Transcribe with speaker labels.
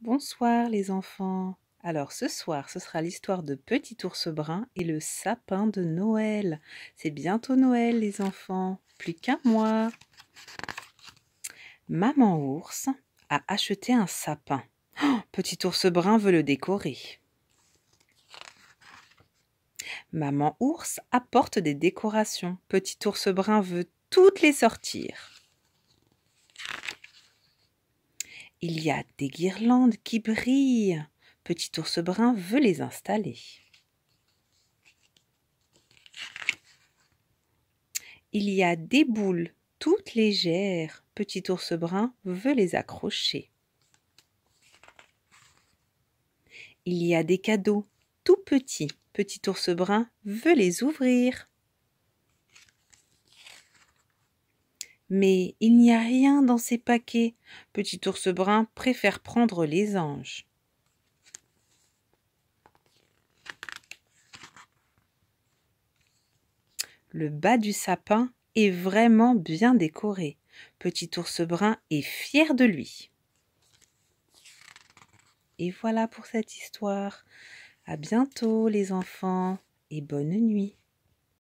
Speaker 1: Bonsoir les enfants. Alors ce soir, ce sera l'histoire de Petit ours brun et le sapin de Noël. C'est bientôt Noël les enfants, plus qu'un mois. Maman ours a acheté un sapin. Oh, petit ours brun veut le décorer. Maman ours apporte des décorations. Petit ours brun veut toutes les sortir. Il y a des guirlandes qui brillent. Petit ours brun veut les installer. Il y a des boules toutes légères. Petit ours brun veut les accrocher. Il y a des cadeaux tout petits. Petit ours brun veut les ouvrir. Mais il n'y a rien dans ces paquets. Petit ours brun préfère prendre les anges. Le bas du sapin est vraiment bien décoré. Petit ours brun est fier de lui. Et voilà pour cette histoire. À bientôt les enfants et bonne nuit.